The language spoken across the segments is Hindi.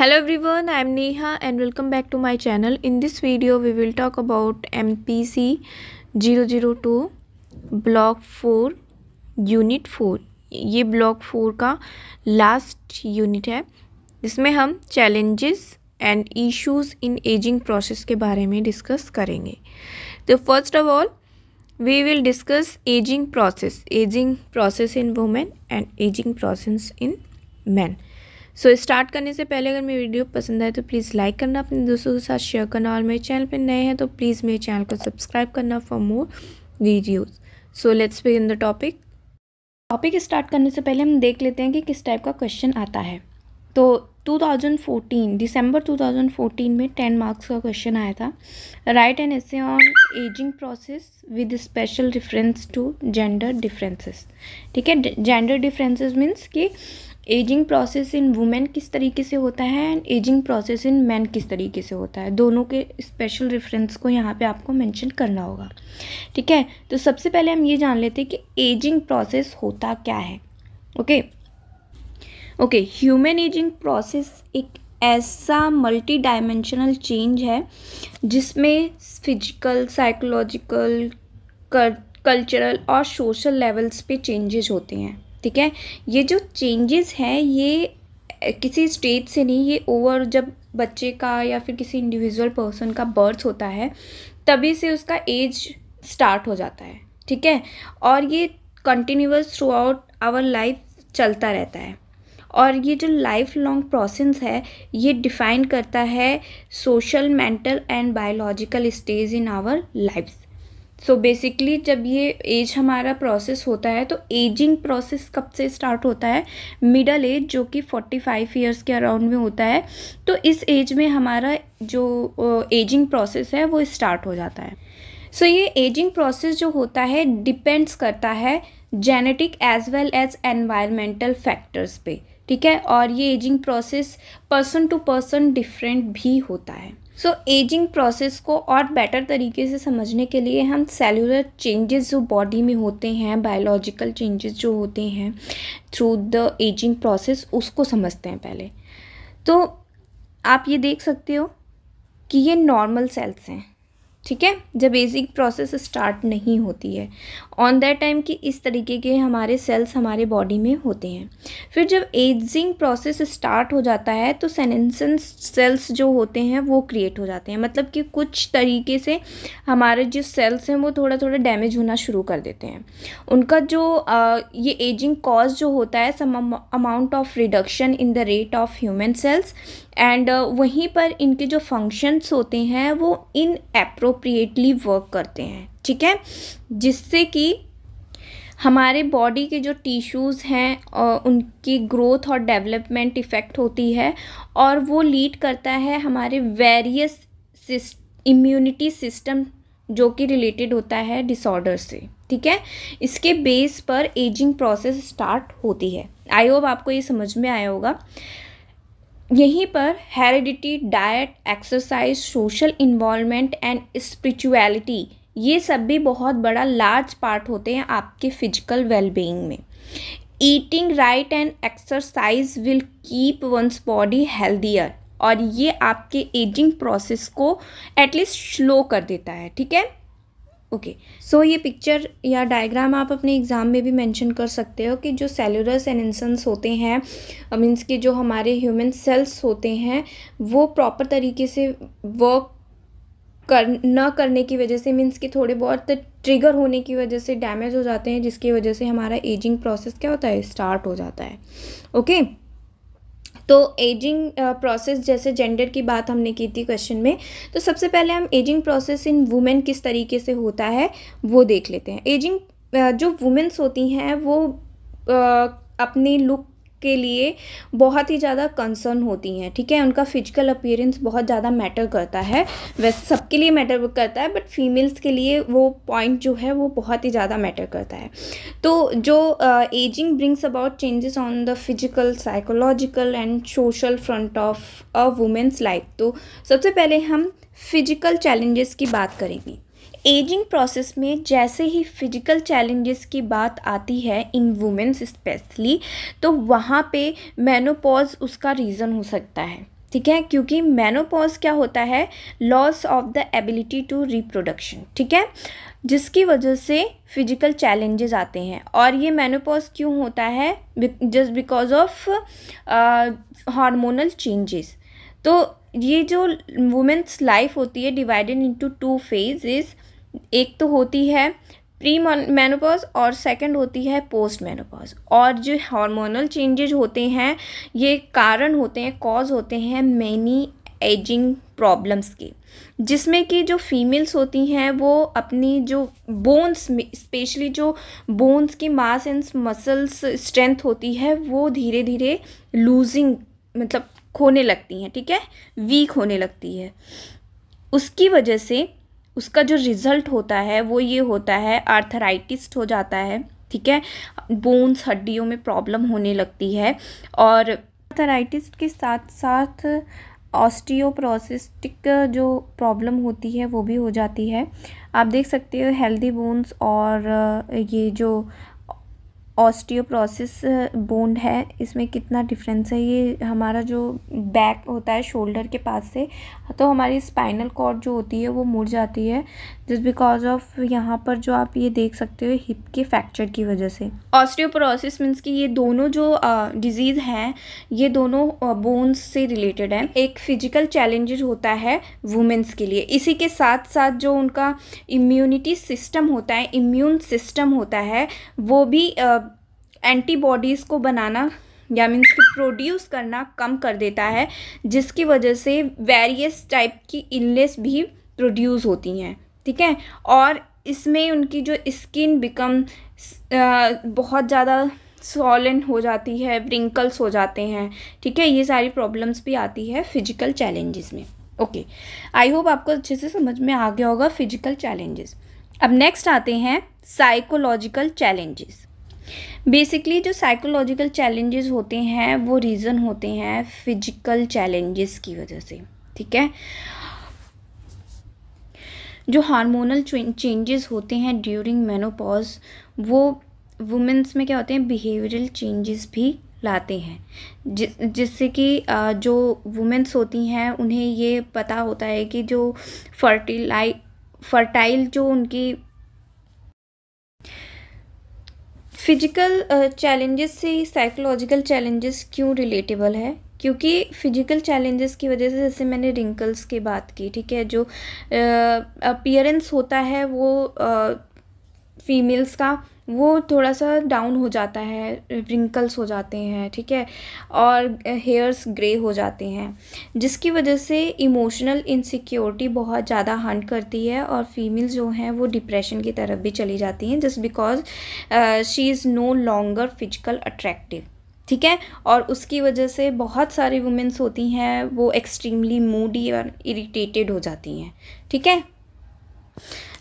Hello I hello everyone i'm neha and welcome back to my channel in this video we will talk zero zero two block four unit four ये ब्लॉक फोर का लास्ट यूनिट है इसमें हम challenges and issues in ageing process के बारे में डिस्कस करेंगे तो first of all we will discuss ageing process ageing process in women and ageing process in man so so, start करने से पहले अगर मेरी वीडियो पसंद आए तो प्लीज़ लाइक करना अपने दोस्तों के साथ शेयर करना और मेरे चैनल पर नए हैं तो प्लीज़ मेरे चैनल को सब्सक्राइब करना for more videos so let's begin the topic topic start करने से पहले हम देख लेते हैं कि किस टाइप का क्वेश्चन आता है तो 2014 दिसंबर 2014 में टेन मार्क्स का क्वेश्चन आया था write an essay on ageing process with special difference to gender differences ठीक है जेंडर डिफरेंसेस मीन्स कि एजिंग प्रोसेस इन वुमेन किस तरीके से होता है and ageing process in man किस तरीके से होता है दोनों के स्पेशल रेफरेंस को यहाँ पे आपको मेंशन करना होगा ठीक है तो सबसे पहले हम ये जान लेते हैं कि एजिंग प्रोसेस होता क्या है okay okay human ageing process एक ऐसा मल्टी डायमेंशनल चेंज है जिसमें फिजिकल साइकोलॉजिकल कल्चरल और सोशल लेवल्स पे चेंजेस होते हैं ठीक है ये जो चेंजेस हैं ये किसी स्टेज से नहीं ये ओवर जब बच्चे का या फिर किसी इंडिविजुअल पर्सन का बर्थ होता है तभी से उसका एज स्टार्ट हो जाता है ठीक है और ये continuous throughout our life चलता रहता है और ये जो लाइफ लॉन्ग प्रोसेस है ये डिफाइन करता है social mental and biological stage in our life so so basically जब ये एज हमारा प्रोसेस होता है तो एजिंग प्रोसेस कब से स्टार्ट होता है मिडल एज जो कि 45 इयर्स के अराउंड में होता है तो इस एज में हमारा जो एजिंग प्रोसेस है वो स्टार्ट हो जाता है सो so, ये एजिंग प्रोसेस जो होता है डिपेंड्स करता है genetic as well as environmental factors पे ठीक है और ये ageing process person to person different भी होता है सो एजिंग प्रोसेस को और बेटर तरीके से समझने के लिए हम सेलुलर चेंजेस जो बॉडी में होते हैं बायोलॉजिकल चेंजेस जो होते हैं थ्रू द एजिंग प्रोसेस उसको समझते हैं पहले तो आप ये देख सकते हो कि ये नॉर्मल सेल्स हैं ठीक है जब एजिंग प्रोसेस स्टार्ट नहीं होती है ऑन दैट टाइम कि इस तरीके के हमारे सेल्स हमारे बॉडी में होते हैं फिर जब एजिंग प्रोसेस स्टार्ट हो जाता है तो सेनेसन सेल्स जो होते हैं वो क्रिएट हो जाते हैं मतलब कि कुछ तरीके से हमारे जो सेल्स हैं वो थोड़ा थोड़ा डैमेज होना शुरू कर देते हैं उनका जो आ, ये एजिंग कॉज जो होता है some amount of reduction in the rate of human cells and uh, वहीं पर इनके जो फंक्शंस होते हैं वो इन अप्रोप्रिएटली वर्क करते हैं ठीक है जिससे कि हमारे बॉडी के जो टिश्यूज़ हैं उनकी ग्रोथ और डेवलपमेंट इफ़ेक्ट होती है और वो लीड करता है हमारे वेरियस सिस्ट इम्यूनिटी सिस्टम जो कि रिलेटेड होता है डिसऑर्डर से ठीक है इसके बेस पर एजिंग प्रोसेस स्टार्ट होती है आई होप आपको ये समझ में आया होगा यहीं पर heredity diet exercise social involvement and spirituality ये सब भी बहुत बड़ा लार्ज पार्ट होते हैं आपके फिजिकल वेलबींग में eating right and exercise will keep one's body healthier और ये आपके एजिंग प्रोसेस को एटलीस्ट स्लो कर देता है ठीक है ओके सो ये पिक्चर या डायग्राम आप अपने एग्ज़ाम में भी मेंशन कर सकते हो कि जो सेलुलर सेनेसेंस होते हैं मीन्स के जो हमारे ह्यूमन सेल्स होते हैं वो प्रॉपर तरीके से वर्क कर न करने की वजह से मीन्स के थोड़े बहुत ट्रिगर होने की वजह से डैमेज हो जाते हैं जिसकी वजह से हमारा एजिंग प्रोसेस क्या होता है स्टार्ट हो जाता है ओके okay? तो एजिंग प्रोसेस uh, जैसे जेंडर की बात हमने की थी क्वेश्चन में तो सबसे पहले हम एजिंग प्रोसेस इन वुमेन किस तरीके से होता है वो देख लेते हैं एजिंग uh, जो वुमेंस होती हैं वो uh, अपने लुक के लिए बहुत ही ज़्यादा कंसर्न होती हैं ठीक है उनका फिजिकल अपीयरेंस बहुत ज़्यादा मैटर करता है वैसे सबके लिए मैटर करता है बट फीमेल्स के लिए वो पॉइंट जो है वो बहुत ही ज़्यादा मैटर करता है तो जो ageing brings about changes on the physical psychological and social front of a women's life तो सबसे पहले हम फिजिकल चैलेंजेस की बात करेंगे एजिंग प्रोसेस में जैसे ही फिजिकल चैलेंजेस की बात आती है इन वुमेन्स स्पेशली तो वहाँ पे मेनोपॉज उसका रीज़न हो सकता है ठीक है क्योंकि मेनोपॉज क्या होता है loss of the ability to reproduction ठीक है जिसकी वजह से फिजिकल चैलेंजेस आते हैं और ये मेनोपॉज क्यों होता है just because of hormonal changes तो ये जो वुमेंस लाइफ होती है divided into two phases एक तो होती है प्री मेनोपॉज और सेकंड होती है पोस्ट मेनोपॉज और जो हार्मोनल चेंजेज होते हैं ये कारण होते हैं कॉज होते हैं मैनी एजिंग प्रॉब्लम्स के जिसमें कि जो फीमेल्स होती हैं वो अपनी जो बोन्स स्पेशली जो बोन्स की मास एंड मसल्स स्ट्रेंथ होती है वो धीरे धीरे लूजिंग मतलब खोने लगती हैं ठीक है वीक होने लगती है उसकी वजह से उसका जो रिज़ल्ट होता है वो ये होता है आर्थराइटिस हो जाता है ठीक है बोन्स हड्डियों में प्रॉब्लम होने लगती है और आर्थराइटिस के साथ साथ ऑस्टियोप्रोसिस्टिक जो प्रॉब्लम होती है वो भी हो जाती है आप देख सकते हो हेल्दी बोन्स और ये जो ऑस्टियोप्रोसिस बोन uh, है इसमें कितना डिफरेंस है ये हमारा जो बैक होता है शोल्डर के पास से तो हमारी स्पाइनल कॉर्ड जो होती है वो मुड़ जाती है जिस बिकॉज ऑफ यहाँ पर जो आप ये देख सकते हो हिप के फ्रैक्चर की वजह से ऑस्टियोप्रोसिस मीन्स कि ये दोनों जो डिजीज़ uh, हैं ये दोनों बोन्स uh, से रिलेटेड हैं एक फिजिकल चैलेंज होता है वुमेंस के लिए इसी के साथ साथ जो उनका इम्यूनिटी सिस्टम होता है इम्यून सिस्टम होता है वो भी आ, एंटीबॉडीज़ को बनाना या मीन्स कि प्रोड्यूस करना कम कर देता है जिसकी वजह से वेरियस टाइप की इलनेस भी प्रोड्यूस होती हैं ठीक है और इसमें उनकी जो स्किन बिकम बहुत ज़्यादा सॉलन हो जाती है रिंकल्स हो जाते हैं ठीक है ये सारी प्रॉब्लम्स भी आती है फिजिकल चैलेंजेस में ओके आई होप आपको अच्छे से समझ में आ गया होगा फिजिकल चैलेंजेस अब नेक्स्ट आते हैं साइकोलॉजिकल चैलेंजेस बेसिकली जो साइकोलॉजिकल चैलेंजेस होते हैं वो रीज़न होते हैं फिजिकल चैलेंजेस की वजह से ठीक है जो हार्मोनल चेंजेस होते हैं ड्यूरिंग मेनोपॉज वो वुमेंस में क्या होते हैं बिहेवियरल चेंजेस भी लाते हैं जि, जिससे कि जो वुमेंस होती हैं उन्हें ये पता होता है कि जो फर्टिलाई फर्टाइल जो उनकी फिजिकल चैलेंजेस से साइकोलॉजिकल चैलेंजेस क्यों रिलेटेबल है क्योंकि फिजिकल चैलेंजेस की वजह से जैसे मैंने रिंकल्स की बात की ठीक है जो अपीयरेंस होता है वो फीमेल्स का वो थोड़ा सा डाउन हो जाता है रिंकल्स हो जाते हैं ठीक है और हेयर्स ग्रे हो जाते हैं जिसकी वजह से इमोशनल इनसिक्योरिटी बहुत ज़्यादा हंट करती है और फीमेल जो हैं वो डिप्रेशन की तरफ भी चली जाती हैं just because she is no longer physical attractive ठीक है और उसकी वजह से बहुत सारी वुमेंस होती हैं वो एक्सट्रीमली मूडी और इरीटेटेड हो जाती हैं ठीक है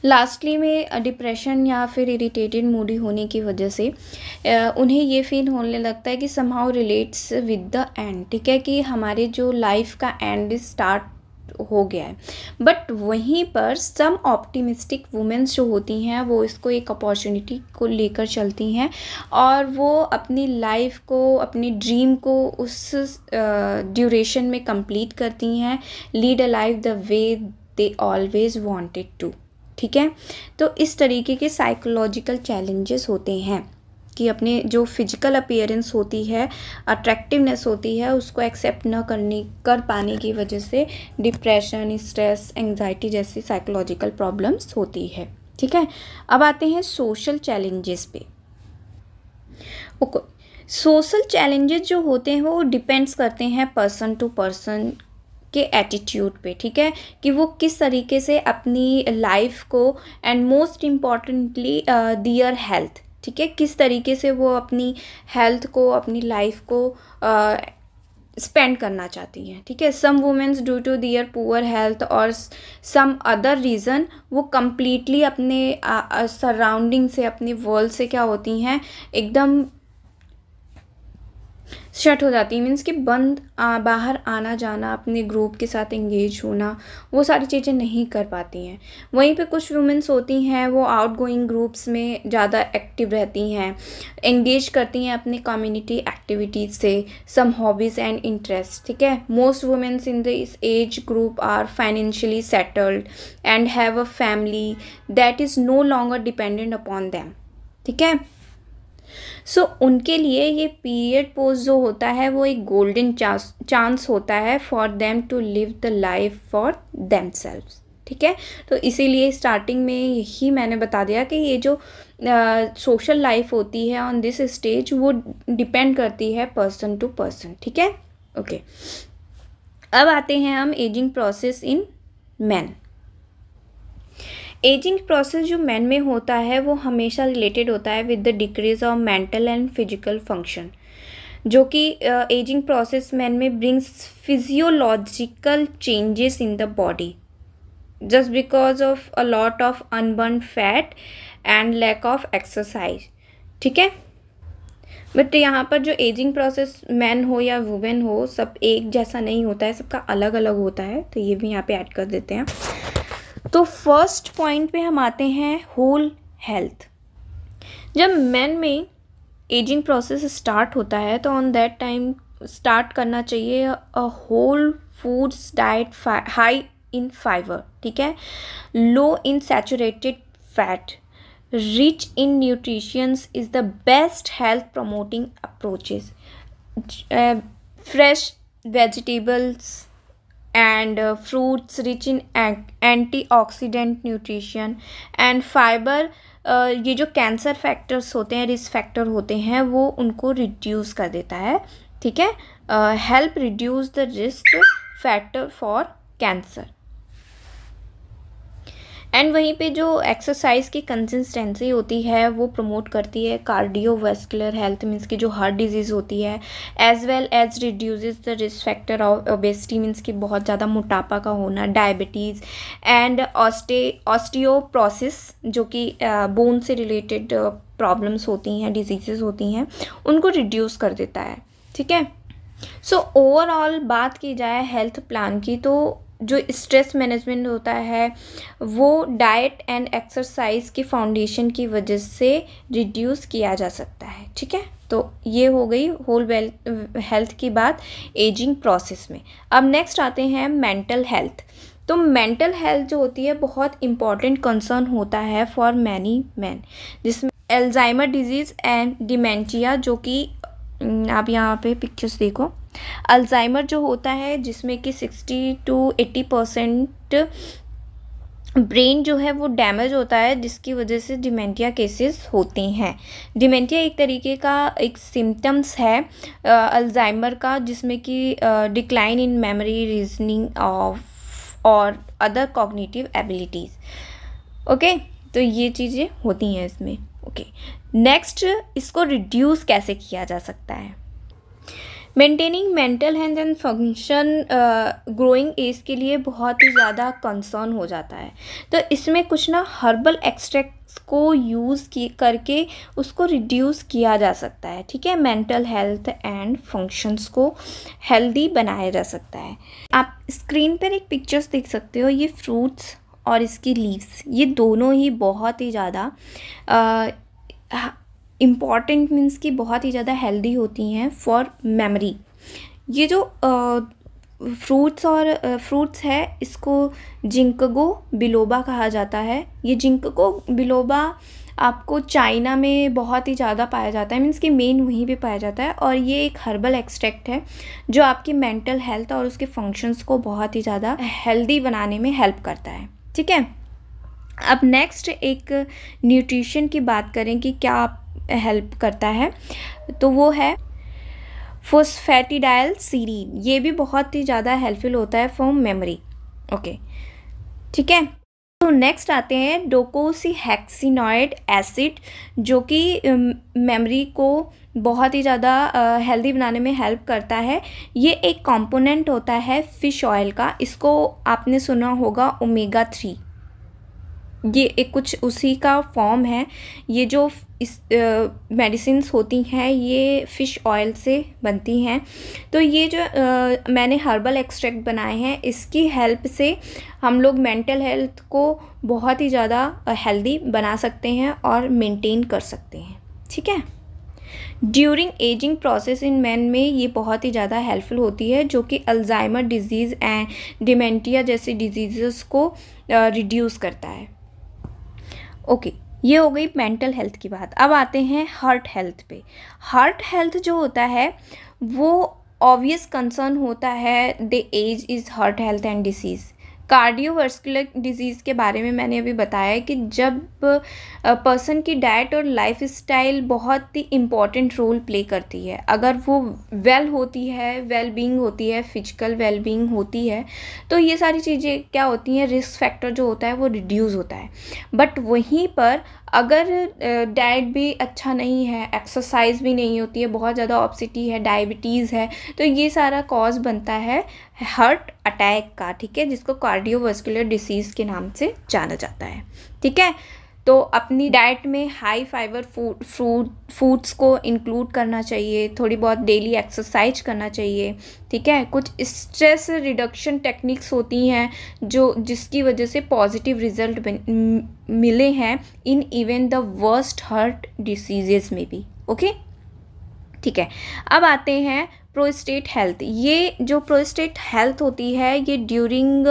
लास्टली में डिप्रेशन या फिर इरिटेटेड मूडी होने की वजह से उन्हें ये फील होने लगता है कि somehow relates with the end ठीक है कि हमारे जो लाइफ का एंड स्टार्ट हो गया है बट वहीं पर सम ऑप्टिमिस्टिक वुमेंस जो होती हैं वो इसको एक अपॉर्चुनिटी को लेकर चलती हैं और वो अपनी लाइफ को अपनी ड्रीम को उस ड्यूरेशन में कंप्लीट करती हैं lead a life the way they always wanted to ठीक है तो इस तरीके के साइकोलॉजिकल चैलेंजेस होते हैं कि अपने जो फिजिकल अपीयरेंस होती है अट्रैक्टिवनेस होती है उसको एक्सेप्ट ना करने कर पाने की वजह से डिप्रेशन स्ट्रेस एंजाइटी जैसी साइकोलॉजिकल प्रॉब्लम्स होती है ठीक है अब आते हैं सोशल चैलेंजेस पे ओके सोशल चैलेंजेस जो होते हैं वो डिपेंड्स करते हैं पर्सन टू पर्सन के एटीट्यूड पे ठीक है कि वो किस तरीके से अपनी लाइफ को and most importantly their health ठीक है किस तरीके से वो अपनी हेल्थ को अपनी लाइफ को स्पेंड uh, करना चाहती हैं ठीक है some womens due to their poor health और सम अदर रीज़न वो कम्प्लीटली अपने सराउंडिंग uh, uh से अपने वर्ल्ड से क्या होती हैं एकदम शट हो जाती है मीन्स कि बंद आ, बाहर आना जाना अपने ग्रुप के साथ इंगेज होना वो सारी चीज़ें नहीं कर पाती हैं वहीं पे कुछ वुमेंस होती हैं वो आउट गोइंग ग्रुप्स में ज़्यादा एक्टिव रहती हैं इंगेज करती हैं अपने कम्युनिटी एक्टिविटीज़ से सम हॉबीज़ एंड इंटरेस्ट ठीक है most womens in this age group are financially settled and have a family that is no longer dependent upon them ठीक है सो so, उनके लिए ये पीरियड पोज जो होता है वो एक गोल्डन चांस चांस होता है for them to live the life for them ठीक है तो इसीलिए स्टार्टिंग में ही मैंने बता दिया कि ये जो सोशल uh, लाइफ होती है ऑन दिस स्टेज वो डिपेंड करती है पर्सन टू पर्सन ठीक है ओके अब आते हैं हम ageing process in man ageing process जो मैन में होता है वो हमेशा रिलेटेड होता है with the decrease of mental and physical function जो कि एजिंग प्रोसेस मैन में brings physiological changes in the body just because of a lot of unburn fat and lack of exercise ठीक है बट यहाँ पर जो एजिंग प्रोसेस मैन हो या वुमेन हो सब एक जैसा नहीं होता है सबका अलग अलग होता है तो ये भी यहाँ पे ऐड कर देते हैं तो फर्स्ट पॉइंट पे हम आते हैं होल हेल्थ जब मैन में एजिंग प्रोसेस स्टार्ट होता है तो ऑन दैट टाइम स्टार्ट करना चाहिए a whole foods diet high in fibre ठीक है low in saturated fat rich in nutritions is the best health promoting approaches fresh vegetables and uh, fruits rich in antioxidant nutrition and fibre ये जो कैंसर फैक्टर्स होते हैं रिस्क फैक्टर होते हैं वो उनको reduce कर देता है ठीक है help uh, reduce the risk factor for cancer and वहीं पे जो एक्सरसाइज की कंसिस्टेंसी होती है वो प्रमोट करती है कार्डियोवेस्कुलर हेल्थ मीन्स की जो हार्ट डिजीज़ होती है as well as reduce the risk factor of obesity means की बहुत ज़्यादा मोटापा का होना डायबिटीज़ एंड ऑस्टे ऑस्टियोप्रोसिस जो कि बोन से रिलेटेड प्रॉब्लम्स होती हैं डिजीज़ होती हैं उनको रिड्यूस कर देता है ठीक है सो so, ओवरऑल बात की जाए हेल्थ प्लान की तो जो स्ट्रेस मैनेजमेंट होता है वो डाइट एंड एक्सरसाइज की फाउंडेशन की वजह से रिड्यूस किया जा सकता है ठीक है तो ये हो गई होल हेल्थ की बात एजिंग प्रोसेस में अब नेक्स्ट आते हैं मेंटल हेल्थ तो मेंटल हेल्थ जो होती है बहुत इंपॉर्टेंट कंसर्न होता है फॉर मैनी मैन जिसमें एल्जाइमर डिजीज़ एंड डिमेंटिया जो कि आप यहाँ पे पिक्चर्स देखो अल्ज़ाइमर जो होता है जिसमें कि sixty to eighty percent brain जो है वो डैमेज होता है जिसकी वजह से डिमेंटिया केसेस होते हैं डिमेंटिया एक तरीके का एक सिम्टम्स है अल्ज़ाइमर का जिसमें कि decline in memory reasoning of और अदर कॉग्निटिव एबिलिटीज़ ओके तो ये चीज़ें होती हैं इसमें ओके okay. नेक्स्ट इसको रिड्यूस कैसे किया जा सकता है maintaining mental health and function growing age के लिए बहुत ही ज़्यादा कंसर्न हो जाता है तो इसमें कुछ ना हर्बल एक्सट्रैक्ट्स को यूज़ की करके उसको रिड्यूस किया जा सकता है ठीक है मेंटल हेल्थ एंड फंक्शंस को हेल्दी बनाया जा सकता है आप स्क्रीन पर एक पिक्चर्स देख सकते हो ये फ्रूट्स और इसकी लीव्स ये दोनों ही बहुत ही ज़्यादा uh, इम्पॉर्टेंट मीन्स कि बहुत ही ज़्यादा हेल्दी होती हैं फॉर मेमरी ये जो फ्रूट्स और फ्रूट्स है इसको जिंकगो बिलोबा कहा जाता है ये जिंकगो बिलोबा आपको चाइना में बहुत ही ज़्यादा पाया जाता है मीन्स कि मेन वहीं पे पाया जाता है और ये एक हर्बल एक्सट्रैक्ट है जो आपकी मेंटल हेल्थ और उसके फंक्शंस को बहुत ही ज़्यादा हेल्दी बनाने में हेल्प करता है ठीक है अब नेक्स्ट एक न्यूट्रिशन की बात करें कि क्या आप हेल्प करता है तो वो है फोस्फेटिडाइल सीरीन ये भी बहुत ही ज़्यादा हेल्पफुल होता है फॉर मेमोरी ओके ठीक है तो नेक्स्ट आते हैं डोकोसी डोकोसीहेक्सिनॉइड एसिड जो कि मेमोरी को बहुत ही ज़्यादा हेल्दी बनाने में हेल्प करता है ये एक कंपोनेंट होता है फिश ऑयल का इसको आपने सुना होगा ओमेगा थ्री ये एक कुछ उसी का फॉर्म है ये जो इस मेडिसिन होती हैं ये फ़िश ऑयल से बनती हैं तो ये जो आ, मैंने हर्बल एक्सट्रैक्ट बनाए हैं इसकी हेल्प से हम लोग मेंटल हेल्थ को बहुत ही ज़्यादा हेल्दी बना सकते हैं और मेंटेन कर सकते हैं ठीक है during ageing process in man में ये बहुत ही ज़्यादा हेल्पफुल होती है जो कि अल्जाइमर डिजीज़ एंड डिमेंटिया जैसी डिजीज़ को रिड्यूस करता है ओके ये हो गई मेंटल हेल्थ की बात अब आते हैं हार्ट हेल्थ पे हार्ट हेल्थ जो होता है वो ऑब्वियस कंसर्न होता है the age is heart health and disease cardiovascular disease के बारे में मैंने अभी बताया कि जब पर्सन की डाइट और लाइफ स्टाइल बहुत ही इम्पॉर्टेंट रोल प्ले करती है अगर वो वेल होती है वेल बींग होती है फिजिकल वेल बींग होती है तो ये सारी चीज़ें क्या होती हैं रिस्क फैक्टर जो होता है वो रिड्यूज़ होता है बट वहीं पर अगर डाइट भी अच्छा नहीं है एक्सरसाइज भी नहीं होती है बहुत ज़्यादा ऑप्सिटी है डायबिटीज़ है तो ये सारा कॉज बनता है हार्ट अटैक का ठीक है जिसको कार्डियोवास्कुलर डिसीज़ के नाम से जाना जाता है ठीक है तो अपनी डाइट में high fibre food fruit foods को इंक्लूड करना चाहिए थोड़ी बहुत डेली एक्सरसाइज करना चाहिए ठीक है कुछ स्ट्रेस रिडक्शन टेक्निक्स होती हैं जो जिसकी वजह से पॉजिटिव रिजल्ट मिले हैं in even the worst heart diseases में भी ओके ठीक है अब आते हैं प्रोस्टेट हेल्थ ये जो प्रोस्टेट हेल्थ होती है ये ड्यूरिंग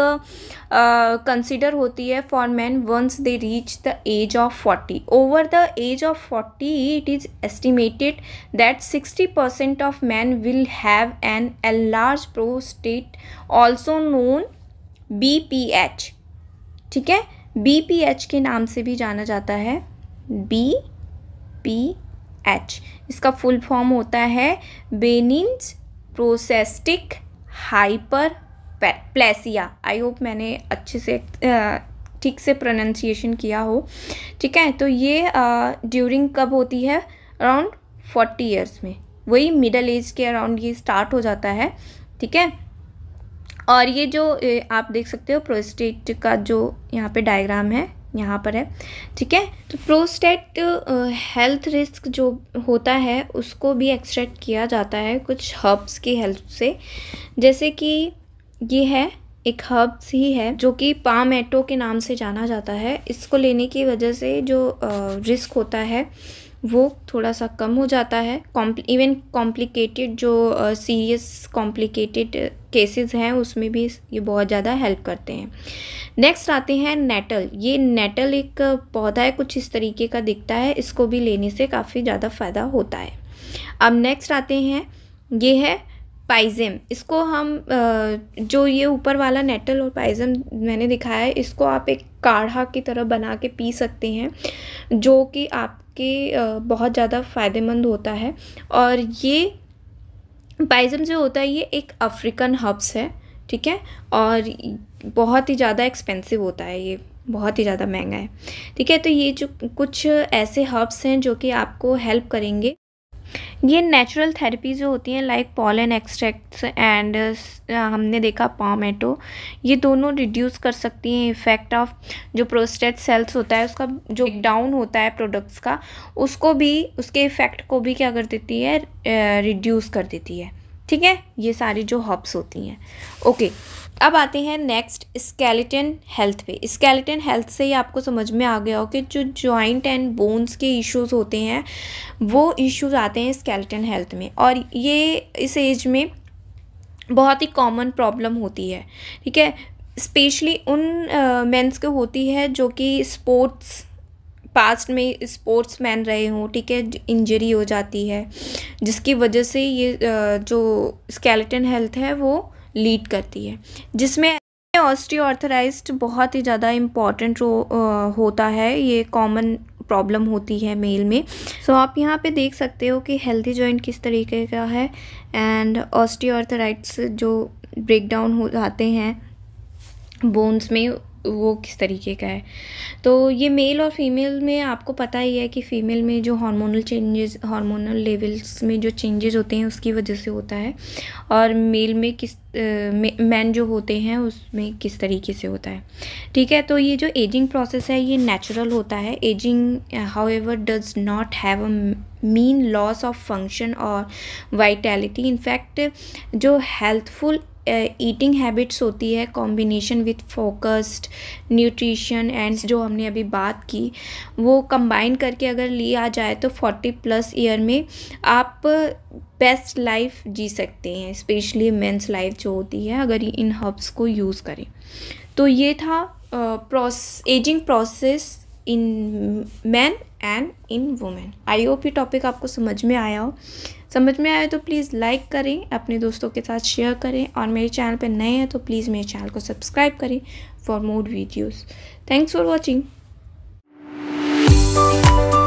कंसिडर uh, होती है for man once they reach the age of forty over the age of forty it is estimated that sixty percent of man will have an enlarged prostate also known B P H ठीक है बी पी एच के नाम से भी जाना जाता है बी पी एच इसका फुल फॉर्म होता है बेनिन्स प्रोसेस्टिक हाइपर प्लेसिया आई होप मैंने अच्छे से ठीक से प्रोनाउंसिएशन किया हो ठीक है तो ये ड्यूरिंग कब होती है अराउंड फोर्टी ईयर्स में वही मिडल एज के अराउंड ये स्टार्ट हो जाता है ठीक है और ये जो आप देख सकते हो प्रोस्टेट का जो यहाँ पे डायग्राम है यहाँ पर है ठीक है तो प्रोस्टेट हेल्थ रिस्क जो होता है उसको भी एक्सट्रैक्ट किया जाता है कुछ हर्ब्स की हेल्प से जैसे कि ये है एक हर्ब्स ही है जो कि पामेटो के नाम से जाना जाता है इसको लेने की वजह से जो रिस्क होता है वो थोड़ा सा कम हो जाता है इवन कॉम्प्लिकेटेड जो सीरियस कॉम्प्लिकेटेड केसेस हैं उसमें भी ये बहुत ज़्यादा हेल्प करते हैं नेक्स्ट आते हैं नेटल ये नेटल एक पौधा है कुछ इस तरीके का दिखता है इसको भी लेने से काफ़ी ज़्यादा फ़ायदा होता है अब नेक्स्ट आते हैं ये है पाइज़म इसको हम जो ये ऊपर वाला नेटल और पाइज़म मैंने दिखाया है इसको आप एक काढ़ा की तरह बना के पी सकते हैं जो कि आपके बहुत ज़्यादा फ़ायदेमंद होता है और ये पाइज़म जो होता है ये एक अफ्रीकन हर्ब्स है ठीक है और बहुत ही ज़्यादा एक्सपेंसिव होता है ये बहुत ही ज़्यादा महंगा है ठीक है तो ये जो कुछ ऐसे हर्ब्स हैं जो कि आपको हेल्प करेंगे ये नेचुरल थेरेपी जो होती हैं लाइक पॉलन एक्सट्रैक्ट्स एंड हमने देखा पामेटो ये दोनों रिड्यूस कर सकती हैं इफेक्ट ऑफ जो प्रोस्टेट सेल्स होता है उसका जो डाउन होता है प्रोडक्ट्स का उसको भी उसके इफेक्ट को भी क्या कर देती है रिड्यूस uh, कर देती है ठीक है ये सारी जो हब्स होती हैं ओके अब आते हैं नेक्स्ट स्केलेटन हेल्थ पे स्केलेटन हेल्थ से ही आपको समझ में आ गया हो कि जो जॉइंट एंड बोन्स के इश्यूज़ होते हैं वो इश्यूज़ आते हैं स्केलेटन हेल्थ में और ये इस एज में बहुत ही कॉमन प्रॉब्लम होती है ठीक है स्पेशली उन मेंस uh, को होती है जो कि स्पोर्ट्स पास्ट में स्पोर्ट्स मैन रहे हों ठीक है इंजरी हो जाती है जिसकी वजह से ये uh, जो स्केलेटन हेल्थ है वो लीड करती है जिसमें ऑस्टियोआर्थराइज्ड बहुत ही ज़्यादा इम्पॉर्टेंट होता है ये कॉमन प्रॉब्लम होती है मेल में सो so, आप यहाँ पे देख सकते हो कि हेल्दी जॉइंट किस तरीके का है एंड ऑस्टियोआर्थराइट्स जो ब्रेक डाउन हो जाते हैं बोन्स में वो किस तरीके का है तो ये मेल और फीमेल में आपको पता ही है कि फीमेल में जो हार्मोनल चेंजेस हार्मोनल लेवल्स में जो चेंजेस होते हैं उसकी वजह से होता है और मेल में किस मैन जो होते हैं उसमें किस तरीके से होता है ठीक है तो ये जो एजिंग प्रोसेस है ये नेचुरल होता है ageing however does not have a mean loss of function और वाइटैलिटी इनफैक्ट जो हेल्थफुल ईटिंग हैबिट्स होती है combination with focused nutrition and जो हमने अभी बात की वो कंबाइन करके अगर लिया जाए तो फोर्टी प्लस ईयर में आप बेस्ट लाइफ जी सकते हैं स्पेशली मेंस लाइफ जो होती है अगर इन हर्ब्स को यूज़ करें तो ये था pros ageing process in man and in women I hope ये टॉपिक आपको समझ में आया हो समझ में आए तो प्लीज़ लाइक करें अपने दोस्तों के साथ शेयर करें और मेरे चैनल पर नए हैं तो प्लीज़ मेरे चैनल को सब्सक्राइब करें for more videos thanks for watching